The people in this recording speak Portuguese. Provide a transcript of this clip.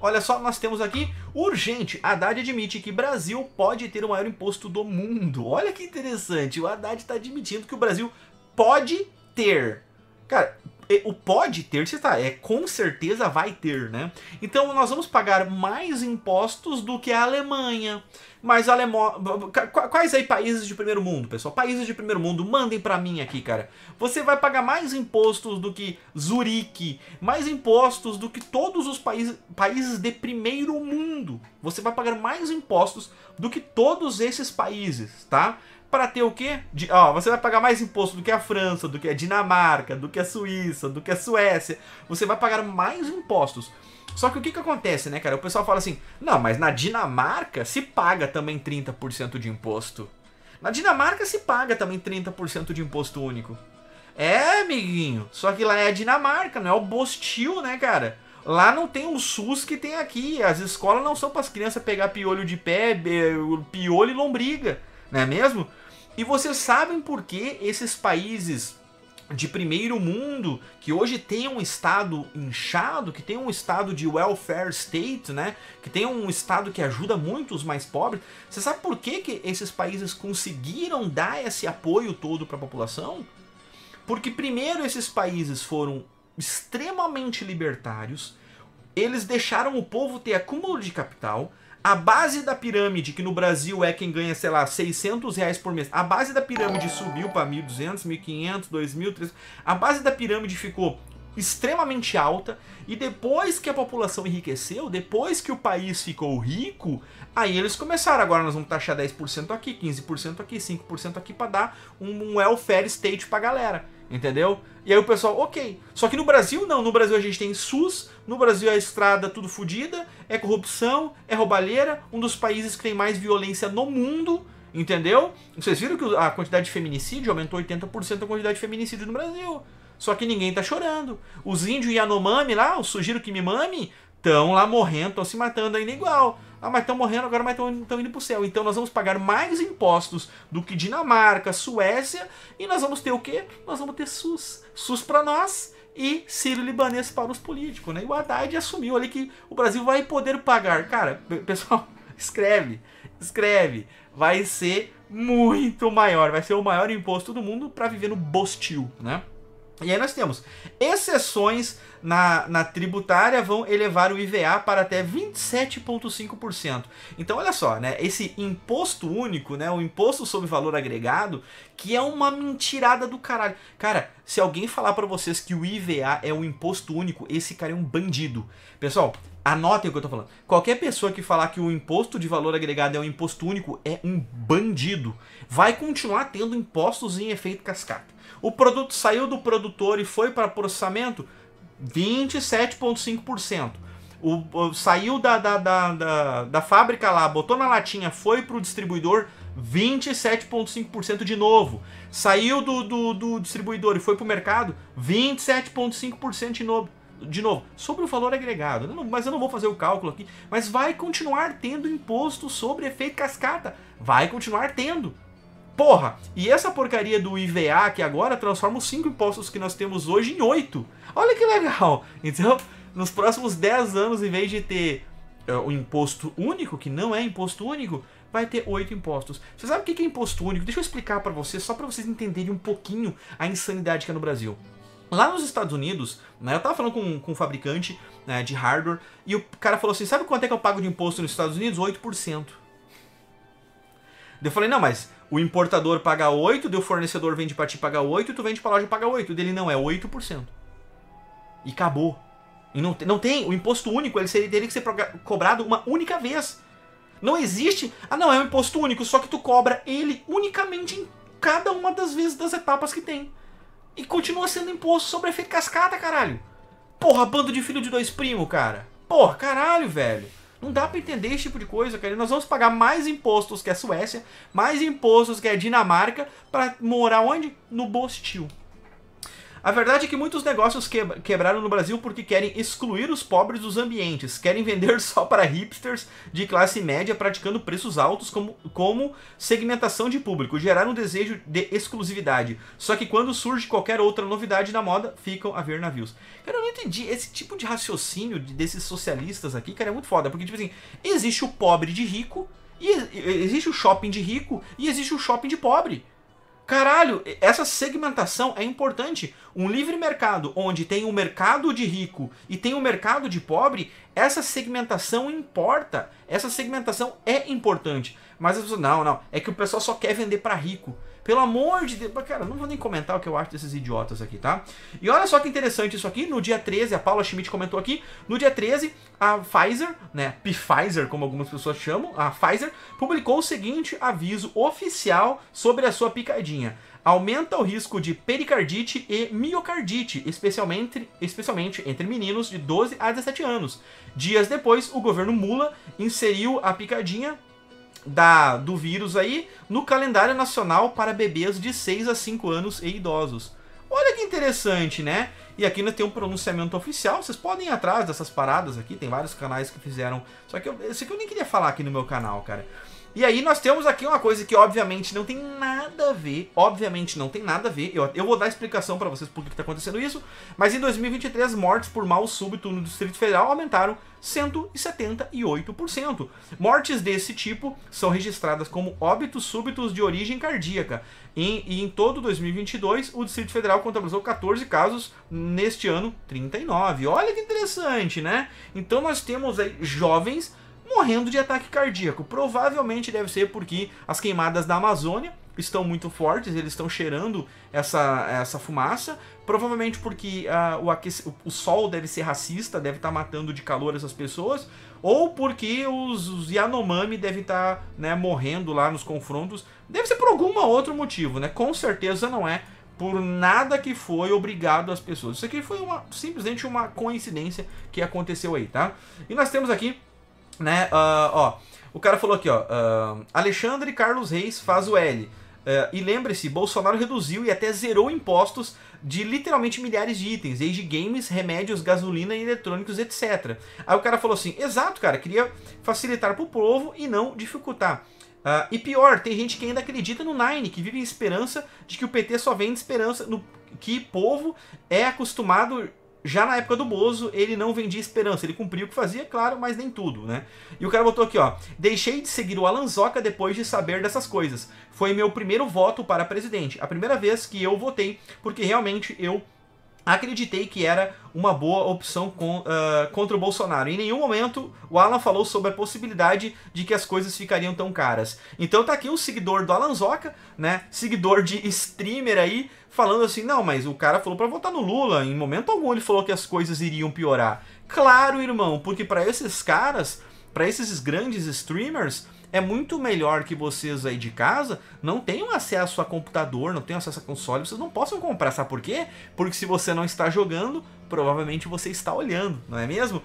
Olha só, nós temos aqui, urgente, Haddad admite que Brasil pode ter o maior imposto do mundo. Olha que interessante, o Haddad está admitindo que o Brasil pode ter. Cara, é, o pode ter, se tá, é com certeza vai ter, né? Então nós vamos pagar mais impostos do que a Alemanha. Mas alemão. quais aí países de primeiro mundo, pessoal? Países de primeiro mundo, mandem para mim aqui, cara. Você vai pagar mais impostos do que Zurique, mais impostos do que todos os países, países de primeiro mundo. Você vai pagar mais impostos do que todos esses países, tá? para ter o quê? De, ó, você vai pagar mais imposto do que a França, do que a Dinamarca, do que a Suíça, do que a Suécia. Você vai pagar mais impostos. Só que o que, que acontece, né, cara? O pessoal fala assim: não, mas na Dinamarca se paga também 30% de imposto. Na Dinamarca se paga também 30% de imposto único. É, amiguinho. Só que lá é a Dinamarca, não é o Bostil, né, cara? Lá não tem o SUS que tem aqui. As escolas não são para as crianças pegar piolho de pé, piolho e lombriga não é mesmo? E vocês sabem por que esses países de primeiro mundo, que hoje tem um estado inchado, que tem um estado de welfare state, né? Que tem um estado que ajuda muito os mais pobres. Você sabe por que, que esses países conseguiram dar esse apoio todo para a população? Porque primeiro esses países foram extremamente libertários, eles deixaram o povo ter acúmulo de capital, a base da pirâmide, que no Brasil é quem ganha, sei lá, 600 reais por mês. A base da pirâmide subiu para 1.200, 1.500, 2.000, 3.000. A base da pirâmide ficou extremamente alta e depois que a população enriqueceu, depois que o país ficou rico, aí eles começaram agora nós vamos taxar 10% aqui, 15% aqui, 5% aqui para dar um welfare state pra galera, entendeu? E aí o pessoal, OK. Só que no Brasil não, no Brasil a gente tem SUS, no Brasil, é a estrada tudo fodida, é corrupção, é roubalheira, um dos países que tem mais violência no mundo, entendeu? Vocês viram que a quantidade de feminicídio aumentou 80% a quantidade de feminicídio no Brasil. Só que ninguém tá chorando. Os índios Yanomami lá, o Sugiro que me mame, estão lá morrendo, estão se matando ainda igual. Ah, mas estão morrendo agora, mas estão indo para o céu. Então nós vamos pagar mais impostos do que Dinamarca, Suécia, e nós vamos ter o quê? Nós vamos ter SUS. SUS para nós e sírio-libanês para os políticos. Né? E o Haddad assumiu ali que o Brasil vai poder pagar. Cara, pessoal, escreve, escreve. Vai ser muito maior, vai ser o maior imposto do mundo para viver no bostil, né? E aí nós temos exceções na, na tributária vão elevar o IVA para até 27,5%. Então olha só, né? Esse imposto único, né? O imposto sobre valor agregado, que é uma mentirada do caralho. Cara, se alguém falar para vocês que o IVA é um imposto único, esse cara é um bandido. Pessoal, Anotem o que eu tô falando. Qualquer pessoa que falar que o imposto de valor agregado é um imposto único é um bandido. Vai continuar tendo impostos em efeito cascata. O produto saiu do produtor e foi para processamento 27,5%. O, o, saiu da, da, da, da, da fábrica lá, botou na latinha, foi para o distribuidor, 27,5% de novo. Saiu do, do, do distribuidor e foi para o mercado, 27,5% de novo. De novo, sobre o valor agregado, mas eu não vou fazer o cálculo aqui, mas vai continuar tendo imposto sobre efeito cascata. Vai continuar tendo. Porra, e essa porcaria do IVA que agora transforma os cinco impostos que nós temos hoje em oito. Olha que legal! Então, nos próximos 10 anos, em vez de ter é, o imposto único, que não é imposto único, vai ter oito impostos. Você sabe o que é imposto único? Deixa eu explicar para vocês, só para vocês entenderem um pouquinho a insanidade que é no Brasil. Lá nos Estados Unidos, né, eu tava falando com, com um fabricante né, de hardware e o cara falou assim: sabe quanto é que eu pago de imposto nos Estados Unidos? 8%. Eu falei: não, mas o importador paga 8, o fornecedor vende pra ti paga 8, tu vende para loja paga 8, dele não é 8%. E acabou. E não, não tem, o imposto único ele seria, teria que ser cobrado uma única vez. Não existe, ah não, é um imposto único, só que tu cobra ele unicamente em cada uma das vezes das etapas que tem. E continua sendo imposto sobre efeito cascata, caralho. Porra, bando de filho de dois primos, cara. Porra, caralho, velho. Não dá para entender esse tipo de coisa, cara. nós vamos pagar mais impostos que a Suécia, mais impostos que a Dinamarca, para morar onde? No Bostil. A verdade é que muitos negócios quebraram no Brasil porque querem excluir os pobres dos ambientes, querem vender só para hipsters de classe média praticando preços altos como, como segmentação de público, gerar um desejo de exclusividade. Só que quando surge qualquer outra novidade na moda, ficam a ver navios. Cara, eu não entendi. Esse tipo de raciocínio desses socialistas aqui, cara, é muito foda. Porque, tipo assim, existe o pobre de rico, e existe o shopping de rico e existe o shopping de pobre. Caralho, essa segmentação é importante. Um livre mercado onde tem o um mercado de rico e tem o um mercado de pobre, essa segmentação importa. Essa segmentação é importante. Mas as pessoas, não, não, é que o pessoal só quer vender para rico. Pelo amor de Deus. Cara, não vou nem comentar o que eu acho desses idiotas aqui, tá? E olha só que interessante isso aqui. No dia 13, a Paula Schmidt comentou aqui. No dia 13, a Pfizer, né? Pfizer, como algumas pessoas chamam, a Pfizer, publicou o seguinte aviso oficial sobre a sua picadinha aumenta o risco de pericardite e miocardite, especialmente, especialmente entre meninos de 12 a 17 anos. Dias depois, o governo Mula inseriu a picadinha da, do vírus aí no calendário nacional para bebês de 6 a 5 anos e idosos. Olha que interessante, né? E aqui ainda tem um pronunciamento oficial, vocês podem ir atrás dessas paradas aqui, tem vários canais que fizeram. Só que eu, isso aqui eu nem queria falar aqui no meu canal, cara. E aí nós temos aqui uma coisa que obviamente não tem nada a ver, obviamente não tem nada a ver, eu, eu vou dar explicação para vocês por que está acontecendo isso, mas em 2023 mortes por mal súbito no Distrito Federal aumentaram 178%. Mortes desse tipo são registradas como óbitos súbitos de origem cardíaca. e em todo 2022, o Distrito Federal contabilizou 14 casos, neste ano 39. Olha que interessante, né? Então nós temos aí jovens morrendo de ataque cardíaco. Provavelmente deve ser porque as queimadas da Amazônia estão muito fortes, eles estão cheirando essa, essa fumaça. Provavelmente porque uh, o, aquece, o, sol deve ser racista, deve estar tá matando de calor essas pessoas. Ou porque os, os Yanomami devem estar tá, né, morrendo lá nos confrontos. Deve ser por algum outro motivo, né? Com certeza não é por nada que foi obrigado às pessoas. Isso aqui foi uma, simplesmente uma coincidência que aconteceu aí, tá? E nós temos aqui né? Uh, ó, o cara falou aqui, ó. Uh, Alexandre Carlos Reis faz o L. Uh, e lembre-se, Bolsonaro reduziu e até zerou impostos de literalmente milhares de itens, desde games, remédios, gasolina e eletrônicos, etc. Aí o cara falou assim: exato, cara, queria facilitar pro povo e não dificultar. Uh, e pior, tem gente que ainda acredita no Nine, que vive em esperança de que o PT só vende esperança no que povo é acostumado já na época do Bozo, ele não vendia esperança. Ele cumpria o que fazia, claro, mas nem tudo, né? E o cara botou aqui, ó. Deixei de seguir o Alanzoca depois de saber dessas coisas. Foi meu primeiro voto para presidente. A primeira vez que eu votei, porque realmente eu acreditei que era uma boa opção com, uh, ah, contra o Bolsonaro. Em nenhum momento o Alan falou sobre a possibilidade de que as coisas ficariam tão caras. Então tá aqui um seguidor do Alan Zoca, né? Seguidor de streamer aí, falando assim: não, mas o cara falou para votar no Lula. Em momento algum ele falou que as coisas iriam piorar. Claro, irmão, porque para esses caras para esses grandes streamers, é muito melhor que vocês aí de casa não tenham acesso a computador, não tenham acesso a console, vocês não possam comprar, sabe por quê? Porque se você não está jogando, provavelmente você está olhando, não é mesmo?